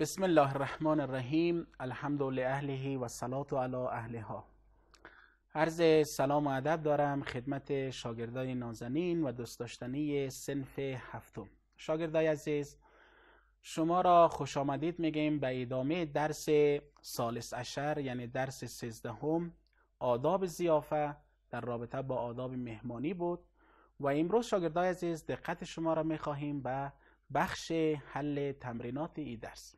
بسم الله الرحمن الرحیم الحمد لله و صلات علی اهلها عرض سلام و ادب دارم خدمت شاگردای نازنین و دوست داشتنی سنف هفتم شاگردای عزیز شما را خوش آمدید میگیم به ادامه درس سالس اشر یعنی درس سیزدهم آداب زیافه در رابطه با آداب مهمانی بود و امروز شاگردای عزیز دقت شما را میخواهیم به بخش حل تمرینات ای درس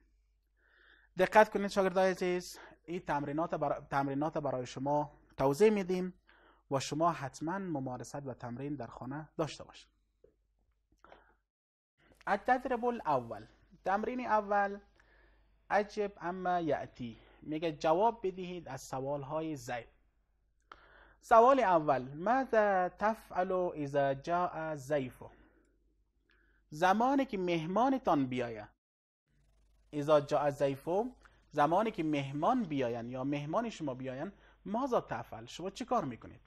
دقت کنید شاگردای عزیز این تمرینات, برا... تمرینات برای شما توضیح میدیم و شما حتما ممارست و تمرین در خانه داشته باشید التدرب الاول تمرین اول عجب اما یاتی میگه جواب بدهید از سوال های زید سوال اول ماذا تفعل اذا جاء زیفو زمانی که مهمانتان بیاید اذا جا از زمانی که مهمان بیاین یا مهمان شما بیاین مازا تفل شما چه کار میکنید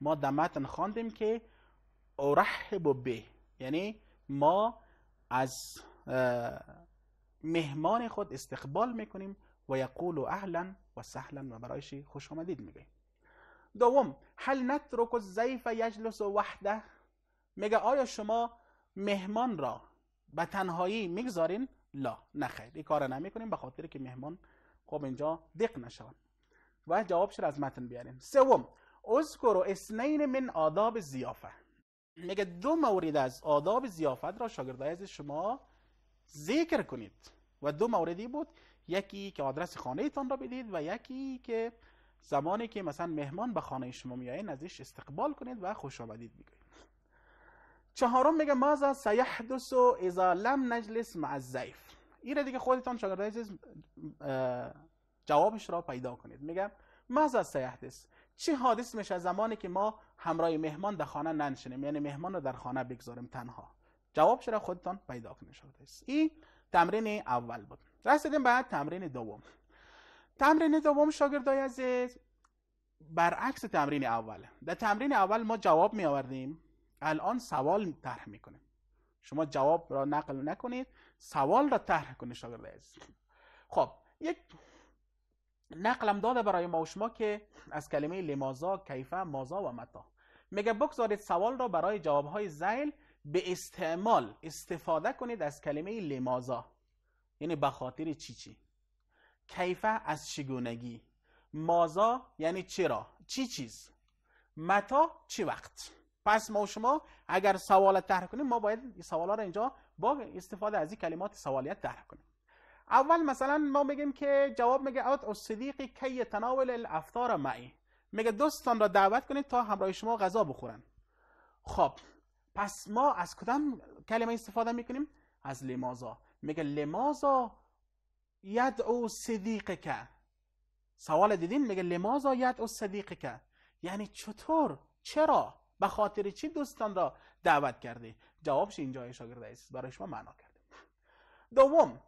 ما دمتن متن خواندیم که ارحب به یعنی ما از مهمان خود استقبال میکنیم و یقول اهلا و سهلا و برایش خوش آمدید میگه دوم هل نترک الضیف یجلس وحده میگه آیا شما مهمان را به تنهایی میگذارین لا نخیر این کار نمی کنیم به خاطر که مهمان خب اینجا دق نشون و جوابش را از متن بیاریم سوم اذکر و اسنین من آداب زیافه میگه دو مورد از آداب زیافت را شاگردای از شما ذکر کنید و دو موردی بود یکی که آدرس خانه تان را بدید و یکی که زمانی که مثلا مهمان به خانه شما میایه ازش استقبال کنید و خوش آمدید چهارم میگه مازا سیحدث اذا لم نجلس مع الضیف این دیگه خودتان شاگردای جوابش را پیدا کنید میگم مازا سیحدث چی حادث میشه زمانی که ما همراه مهمان در خانه ننشینیم یعنی مهمان رو در خانه بگذاریم تنها جوابش را خودتان پیدا کنید این تمرین اول بود رسیدیم بعد تمرین دوم تمرین دوم شاگردای عزیز برعکس تمرین اول در تمرین اول ما جواب می آوردیم الان سوال طرح میکنه شما جواب را نقل نکنید سوال را طرح کنید شاگرد عزیز خب یک نقلم داده برای ما و شما که از کلمه لمازا کیفه مازا و متا میگه بگذارید سوال را برای جواب های زیل به استعمال استفاده کنید از کلمه لمازا یعنی به خاطر چی چی کیفه از چگونگی مازا یعنی چرا چی چیز متا چی وقت پس ما شما اگر سوال طرح کنیم ما باید این سوالا اینجا با استفاده از این کلمات سوالیت طرح کنیم اول مثلا ما میگیم که جواب میگه اوت او صدیقی کی تناول الافطار معی میگه دوستان را دعوت کنید تا همراه شما غذا بخورن خب پس ما از کدام کلمه استفاده میکنیم از لمازا میگه لمازا او صدیق که سوال دیدین میگه لمازا او صدیق که یعنی چطور چرا به خاطر چی دوستان را دعوت کردی؟ جوابش اینجا شاگرد عزیز برای شما معنا کرده دوم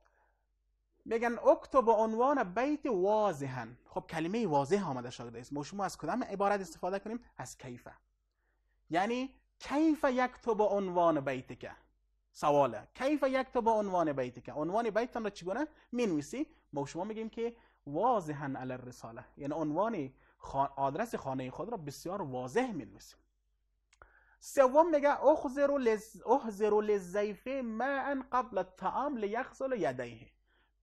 میگن اکتو به عنوان بیت واضحا خب کلمه واضح آمده شاگرد عزیز ما شما از کدام عبارت استفاده کنیم از کیفه یعنی کیف یک تو به عنوان بیت که سواله کیف یک تو به عنوان بیت که عنوان هم را چگونه می نویسی ما شما میگیم که واضحا علی الرساله یعنی عنوان آدرس خانه خود را بسیار واضح می نویسیم سوم میگه احذر لز احذر لزیفه ما قبل الطعام لیغسل یدیه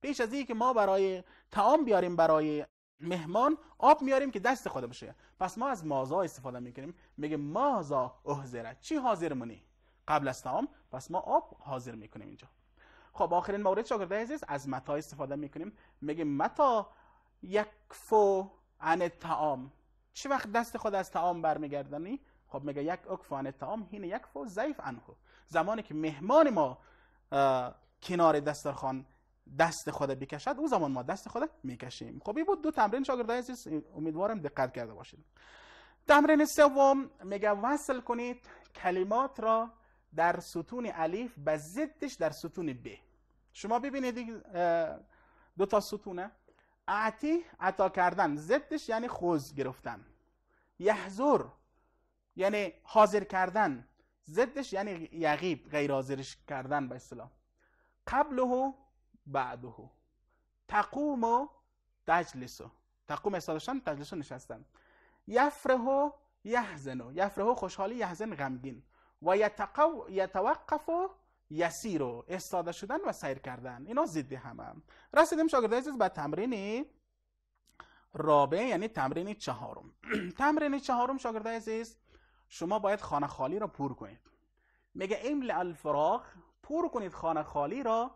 پیش از اینکه ما برای تعام بیاریم برای مهمان آب میاریم که دست خود بشه پس ما از مازا استفاده میکنیم میگه مازا احذره چی حاضر منی قبل از تعام پس ما آب حاضر میکنیم اینجا خب آخرین مورد شاگرده عزیز از متا استفاده میکنیم میگه متا یک فو عن تعام چی وقت دست خود از تعام برمیگردنی؟ خب میگه یک اکفان عن هین یک فو ضعیف انهو زمانی که مهمان ما کنار دسترخوان دست خود بکشد او زمان ما دست خود میکشیم خب این بود دو تمرین شاگردای عزیز امیدوارم دقت کرده باشید تمرین سوم میگه وصل کنید کلمات را در ستون علیف به ضدش در ستون ب شما ببینید دو تا ستونه اعتی عطا کردن ضدش یعنی خوز گرفتن یحضر یعنی حاضر کردن ضدش یعنی یقیب غیر حاضرش کردن به اصطلاح قبله و بعده تقوم و تجلس تقوم استادشان تجلس نشستن یفره و یحزن و یفره خوشحالی یحزن غمگین و یتوقف و یسیر و استاده شدن و سیر کردن اینا ضد هم رسیدیم شاگرده عزیز به تمرین رابع یعنی تمرین چهارم تمرین چهارم شاگرده عزیز شما باید خانه خالی را پر کنید میگه امل الفراغ پر کنید خانه خالی را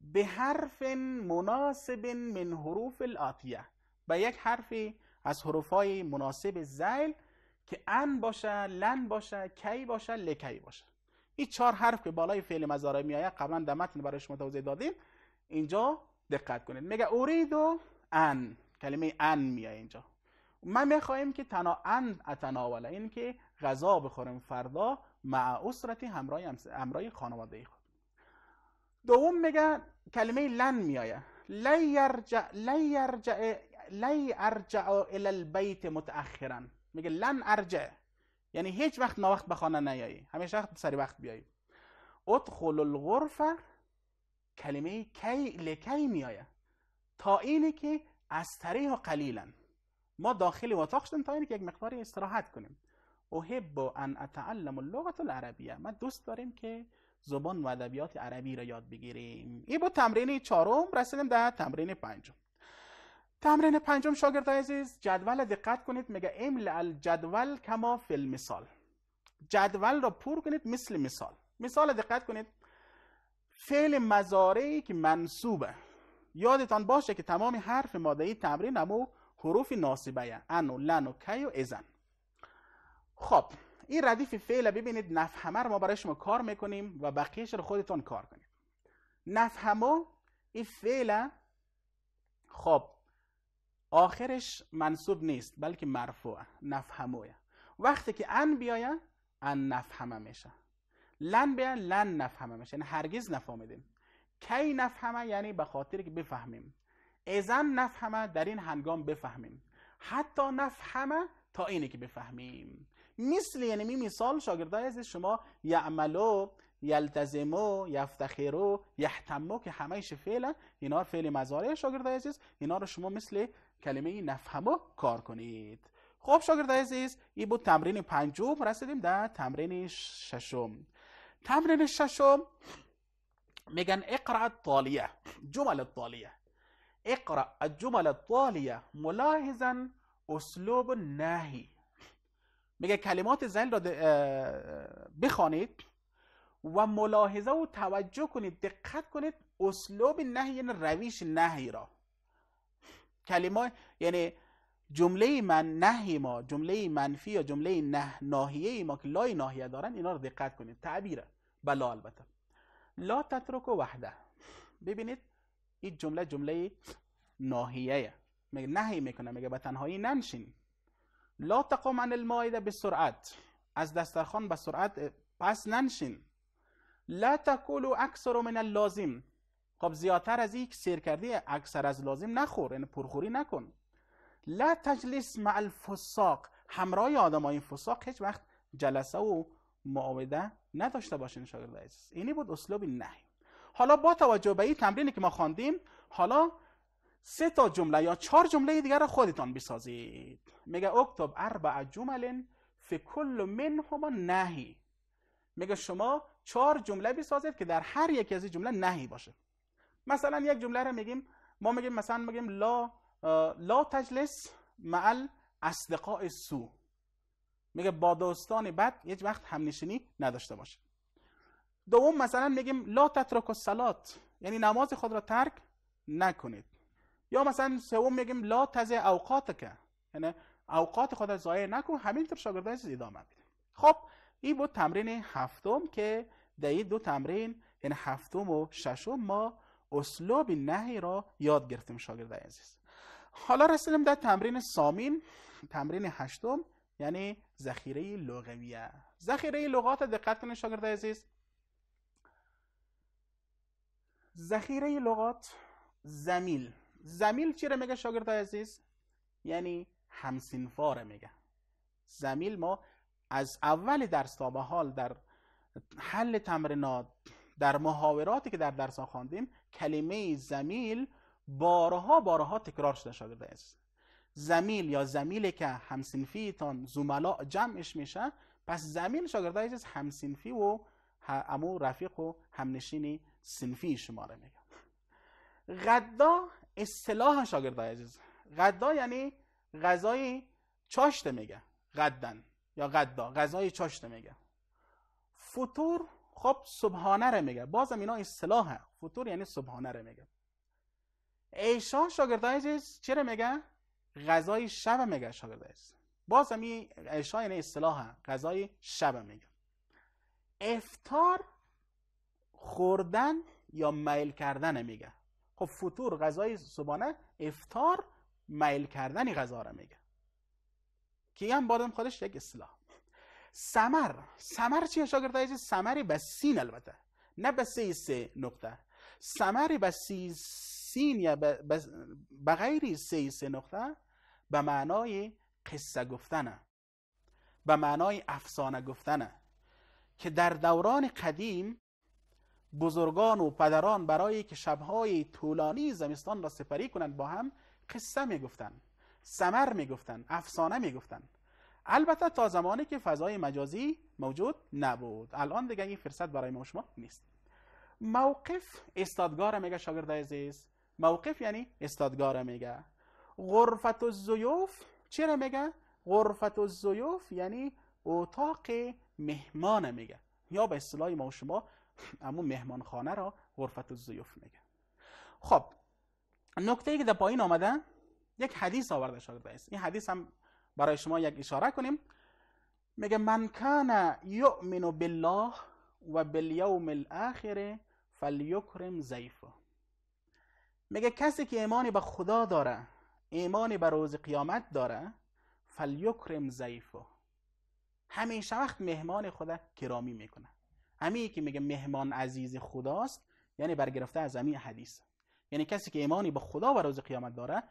به حرف مناسب من حروف الاتیه به یک حرفی از حروفای مناسب زیل که ان باشه لن باشه کی باشه لکی باشه این چهار حرف که بالای فعل مزاره می آید قبلا دمتن برای شما توضیح دادیم اینجا دقت کنید میگه و ان کلمه ان میای اینجا من میخواهیم که تنها ان اتناوله این یعنی که غذا بخوریم فردا مع اسرتی همراه خانواده خود دوم میگه کلمه لن میایه لی ارجع لی ارجع الى البیت متأخرا میگه لن ارجع یعنی هیچ وقت وقت به خانه نیایی همیشه وقت سری وقت بیایی ادخل الغرفه کلمه کی لکی میایه تا اینه که از طریق قلیلا ما داخل اتاق شدیم تا اینه که یک مقداری استراحت کنیم احب ان اتعلم اللغه العربیه ما دوست داریم که زبان و ادبیات عربی را یاد بگیریم این بود تمرین چهارم رسیدیم در تمرین پنجم تمرین پنجم شاگرد عزیز جدول دقت کنید میگه امل الجدول کما فی المثال جدول را پر کنید مثل مثال مثال دقت کنید فعل مزارعی که منصوبه یادتان باشه که تمام حرف ای تمرین همو حروف ناسبه ان و لن و خب این ردیف فعل ببینید نفهمه رو ما برای شما کار میکنیم و بقیهش رو خودتون کار کنید نفهمه این فعل خب آخرش منصوب نیست بلکه مرفوع نفهمه وقتی که ان بیایه ان نفهمه میشه لن بیا لن نفهمه میشه یعنی هرگز نفهمیدیم کی نفهمه یعنی به خاطر که بفهمیم ازن نفهمه در این هنگام بفهمیم حتی نفهمه تا اینه که بفهمیم مثل یعنی می مثال شاگردای عزیز شما یعملو یلتزمو یفتخرو یحتمو که همهش فعلا اینا فعل مزارع شاگردای عزیز اینا رو شما مثل کلمه نفهمو کار کنید خب شاگردای عزیز این بود تمرین پنجم رسیدیم در تمرین ششم تمرین ششم میگن اقرا الطالیه جمل طالیه اقرا الجمل الطالیه ملاحظا اسلوب نهی میگه کلمات زن را بخوانید و ملاحظه و توجه کنید دقت کنید اسلوب نهی یعنی رویش نهی را کلمه یعنی جمله من نهی ما جمله منفی یا جمله نه ناحیه ما که لای ناحیه دارن اینا رو دقت کنید تعبیره بلا البته لا تترک وحده ببینید این جمله جمله ناحیه میگه نهی میکنه میگه به تنهایی ننشین لا تقوم عن المائده بسرعت از دسترخوان به سرعت پس ننشین لا تکولو اکثر من اللازم خب زیادتر از یک سیر کردی اکثر از لازم نخور یعنی پرخوری نکن لا تجلس مع الفساق همراه آدم های فساق هیچ وقت جلسه و معاوده نداشته باشین شاگرد عزیز اینی بود اسلوب نهی حالا با توجه به این تمرینی که ما خواندیم حالا سه تا جمله یا چهار جمله دیگر رو خودتان بسازید میگه اکتب اربع جمل فی کل منهما نهی میگه شما چهار جمله بسازید که در هر یکی از این جمله نهی باشه مثلا یک جمله را میگیم ما میگیم مثلا میگیم لا لا تجلس مع اصدقاء سو میگه با دوستان بد یک وقت همنشینی نداشته باشه دوم مثلا میگیم لا تترک سلات یعنی نماز خود را ترک نکنید یا مثلا سوم میگیم لا تزه اوقات که یعنی اوقات خود را ضایع نکن همینطور شاگردانش ادامه بده خب این بود تمرین هفتم که در دو تمرین یعنی هفتم و ششم ما اسلوب نهی را یاد گرفتیم شاگرد عزیز حالا رسیدیم در تمرین سامین تمرین هشتم یعنی ذخیره لغویه ذخیره لغات دقت کنید شاگرد عزیز ذخیره لغات زمیل زمیل چی میگه شاگرد عزیز یعنی همسینفا رو میگه زمیل ما از اول درس تا به حال در حل تمرینات در محاوراتی که در درس ها خواندیم کلمه زمیل بارها بارها تکرار شده شاگرد عزیز زمیل یا زمیلی که همسینفیتان زملاء جمعش میشه پس زمیل شاگرد عزیز همسینفی و امو رفیق و همنشین سنفی شما رو میگم غدا اصطلاحا شاگردای عزیز غدا یعنی غذای چاشته میگه غدن یا غدا غذای چاشته میگه فطور خب صبحانه رو میگه بازم اینا اصطلاحه فطور یعنی صبحانه رو میگه شاگرد شاگردای عزیز چرا میگه غذای شب میگه شاگردای عزیز بازم این ایشا یعنی اصطلاحه غذای شب میگه افتار خوردن یا میل کردن میگه خب فطور غذای صبحانه افتار میل کردنی غذا را میگه که هم بادم خودش یک اصلاح سمر سمر چیه شاگرد عزیز سمری به سین البته نه به سی سه نقطه سمری به سی سین یا به غیر سی سه نقطه به معنای قصه گفتنه به معنای افسانه گفتنه که در دوران قدیم بزرگان و پدران برای که شبهای طولانی زمستان را سپری کنند با هم قصه میگفتند سمر میگفتند افسانه میگفتند البته تا زمانی که فضای مجازی موجود نبود الان دیگه این فرصت برای ما شما نیست موقف استادگار میگه شاگرد عزیز موقف یعنی استادگار میگه غرفت الزیوف چرا میگه غرفت الزیوف یعنی اتاق مهمان میگه یا به اصطلاح ما شما اما خانه را غرفت الضیوف میگه خب نکته ای که در پایین آمده یک حدیث آورده شده است این حدیث هم برای شما یک اشاره کنیم میگه من کان یؤمن بالله و بالیوم الاخر فلیکرم ضیفه میگه کسی که ایمانی به خدا داره ایمانی به روز قیامت داره فلیکرم ضیفه همیشه وقت مهمان خدا کرامی میکنه همین که میگه مهمان عزیز خداست یعنی برگرفته از همین حدیث یعنی کسی که ایمانی به خدا و روز قیامت داره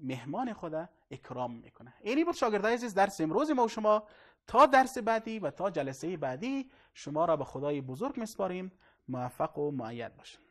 مهمان خدا اکرام میکنه اینی بود شاگردای عزیز درس امروز ما و شما تا درس بعدی و تا جلسه بعدی شما را به خدای بزرگ میسپاریم موفق و معید باشید